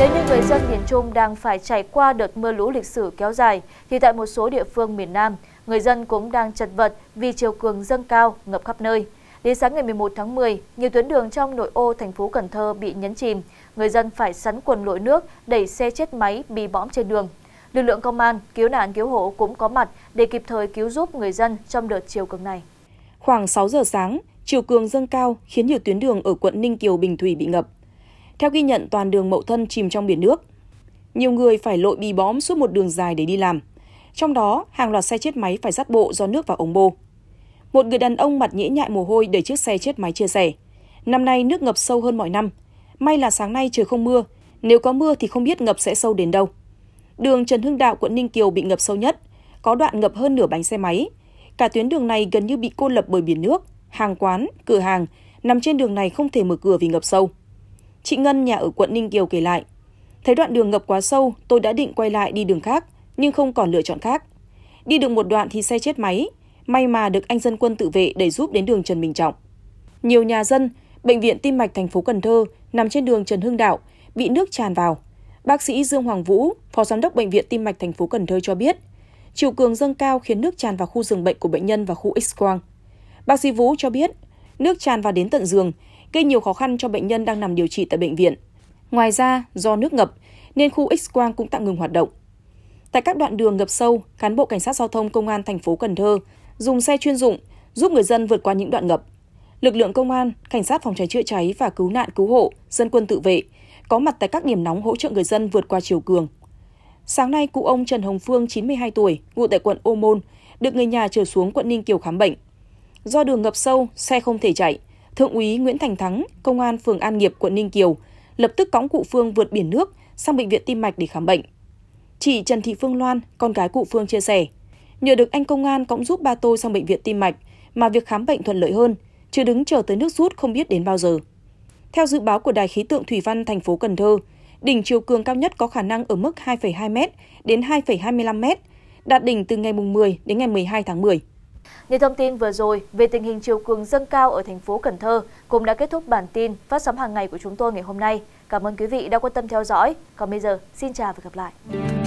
nếu như người dân miền trung đang phải trải qua đợt mưa lũ lịch sử kéo dài thì tại một số địa phương miền nam người dân cũng đang chật vật vì chiều cường dâng cao ngập khắp nơi đến sáng ngày 11 tháng 10, nhiều tuyến đường trong nội ô thành phố Cần Thơ bị nhấn chìm. Người dân phải sắn quần lội nước, đẩy xe chết máy bị bõm trên đường. Lực lượng công an, cứu nạn cứu hộ cũng có mặt để kịp thời cứu giúp người dân trong đợt chiều cường này. Khoảng 6 giờ sáng, chiều cường dâng cao khiến nhiều tuyến đường ở quận Ninh Kiều Bình Thủy bị ngập. Theo ghi nhận, toàn đường Mậu Thân chìm trong biển nước. Nhiều người phải lội bì bóm suốt một đường dài để đi làm. Trong đó, hàng loạt xe chết máy phải dắt bộ do nước vào ống bô. Một người đàn ông mặt nhễ nhại mồ hôi đẩy chiếc xe chết máy chia sẻ. Năm nay nước ngập sâu hơn mọi năm. May là sáng nay trời không mưa, nếu có mưa thì không biết ngập sẽ sâu đến đâu. Đường Trần Hưng Đạo, quận Ninh Kiều bị ngập sâu nhất, có đoạn ngập hơn nửa bánh xe máy. Cả tuyến đường này gần như bị cô lập bởi biển nước, hàng quán, cửa hàng nằm trên đường này không thể mở cửa vì ngập sâu. Chị Ngân nhà ở quận Ninh Kiều kể lại, thấy đoạn đường ngập quá sâu, tôi đã định quay lại đi đường khác, nhưng không còn lựa chọn khác. Đi được một đoạn thì xe chết máy, may mà được anh dân quân tự vệ để giúp đến đường Trần Bình Trọng. Nhiều nhà dân, bệnh viện tim mạch thành phố Cần Thơ nằm trên đường Trần Hưng Đạo bị nước tràn vào. Bác sĩ Dương Hoàng Vũ, phó giám đốc bệnh viện tim mạch thành phố Cần Thơ cho biết, chiều cường dâng cao khiến nước tràn vào khu giường bệnh của bệnh nhân và khu X quang. Bác sĩ Vũ cho biết, nước tràn vào đến tận giường gây nhiều khó khăn cho bệnh nhân đang nằm điều trị tại bệnh viện. Ngoài ra, do nước ngập nên khu X-quang cũng tạm ngừng hoạt động. Tại các đoạn đường ngập sâu, cán bộ cảnh sát giao thông công an thành phố Cần Thơ dùng xe chuyên dụng giúp người dân vượt qua những đoạn ngập. Lực lượng công an, cảnh sát phòng cháy chữa cháy và cứu nạn cứu hộ, dân quân tự vệ có mặt tại các điểm nóng hỗ trợ người dân vượt qua chiều cường. Sáng nay, cụ ông Trần Hồng Phương, 92 tuổi, ngụ tại quận Ô Môn, được người nhà chở xuống quận Ninh Kiều khám bệnh. Do đường ngập sâu, xe không thể chạy, Thượng úy Nguyễn Thành Thắng, công an phường An Nghiệp, quận Ninh Kiều, lập tức cõng cụ Phương vượt biển nước sang bệnh viện tim mạch để khám bệnh. Chị Trần Thị Phương Loan, con gái cụ Phương chia sẻ, nhờ được anh công an cõng giúp ba tôi sang bệnh viện tim mạch mà việc khám bệnh thuận lợi hơn, chứ đứng chờ tới nước rút không biết đến bao giờ. Theo dự báo của Đài khí tượng thủy văn thành phố Cần Thơ, đỉnh chiều cường cao nhất có khả năng ở mức 2,2m đến 2,25m, đạt đỉnh từ ngày 10 đến ngày 12 tháng 10. Những thông tin vừa rồi về tình hình chiều cường dâng cao ở thành phố Cần Thơ cũng đã kết thúc bản tin phát sóng hàng ngày của chúng tôi ngày hôm nay. Cảm ơn quý vị đã quan tâm theo dõi. Còn bây giờ, xin chào và gặp lại.